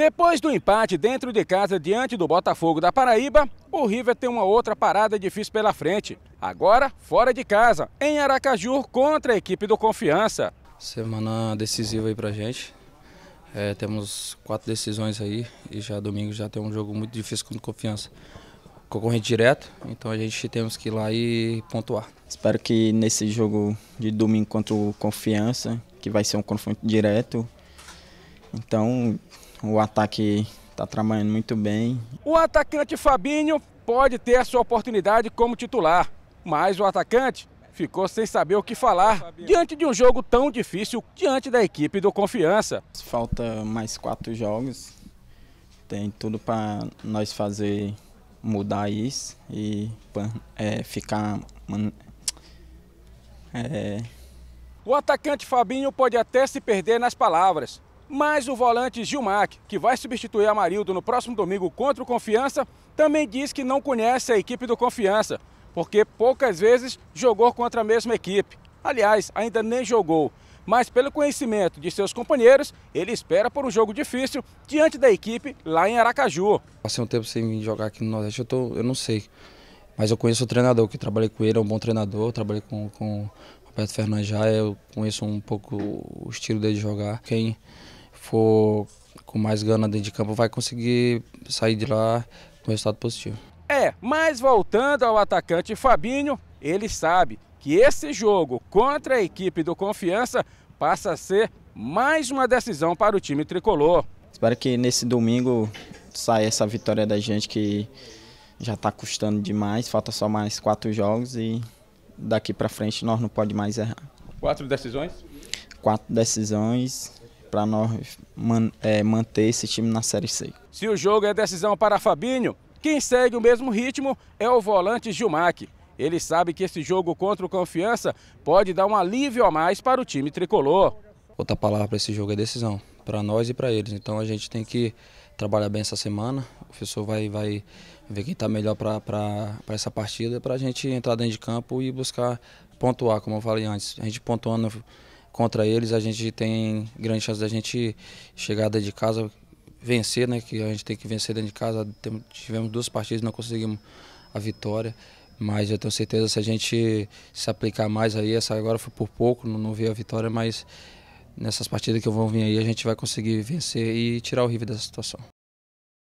Depois do empate dentro de casa diante do Botafogo da Paraíba, o River tem uma outra parada difícil pela frente. Agora, fora de casa, em Aracaju, contra a equipe do Confiança. Semana decisiva aí pra gente. É, temos quatro decisões aí e já domingo já tem um jogo muito difícil contra Confiança. Concorrente direto, então a gente temos que ir lá e pontuar. Espero que nesse jogo de domingo contra o Confiança, que vai ser um confronto direto, então o ataque está trabalhando muito bem. O atacante Fabinho pode ter a sua oportunidade como titular, mas o atacante ficou sem saber o que falar diante de um jogo tão difícil diante da equipe do Confiança. Falta mais quatro jogos, tem tudo para nós fazer mudar isso e é, ficar. É... O atacante Fabinho pode até se perder nas palavras, mas o volante Gilmac, que vai substituir Amarildo no próximo domingo contra o Confiança, também diz que não conhece a equipe do Confiança, porque poucas vezes jogou contra a mesma equipe. Aliás, ainda nem jogou. Mas pelo conhecimento de seus companheiros, ele espera por um jogo difícil diante da equipe lá em Aracaju. Passei um tempo sem jogar aqui no Nordeste, eu, tô, eu não sei. Mas eu conheço o treinador, que trabalhei com ele, é um bom treinador, trabalhei com, com o Roberto Fernandes já, eu conheço um pouco o estilo dele de jogar. Quem for com mais gana dentro de campo, vai conseguir sair de lá com resultado positivo. É, mas voltando ao atacante Fabinho, ele sabe que esse jogo contra a equipe do Confiança passa a ser mais uma decisão para o time tricolor. Espero que nesse domingo saia essa vitória da gente que já está custando demais, falta só mais quatro jogos e daqui para frente nós não pode mais errar. Quatro decisões? Quatro decisões para nós man, é, manter esse time na Série C. Se o jogo é decisão para Fabinho, quem segue o mesmo ritmo é o volante Gilmac. Ele sabe que esse jogo contra o Confiança pode dar um alívio a mais para o time tricolor. Outra palavra para esse jogo é decisão, para nós e para eles. Então a gente tem que trabalhar bem essa semana. O professor vai, vai ver quem está melhor para essa partida, para a gente entrar dentro de campo e buscar pontuar, como eu falei antes. A gente pontuando contra eles, a gente tem grande chance da gente chegar dentro de casa, vencer, né? Que a gente tem que vencer dentro de casa. tivemos duas partidas, não conseguimos a vitória. Mas eu tenho certeza se a gente se aplicar mais aí, essa agora foi por pouco, não, não veio a vitória, mas nessas partidas que vão vir aí, a gente vai conseguir vencer e tirar o River dessa situação.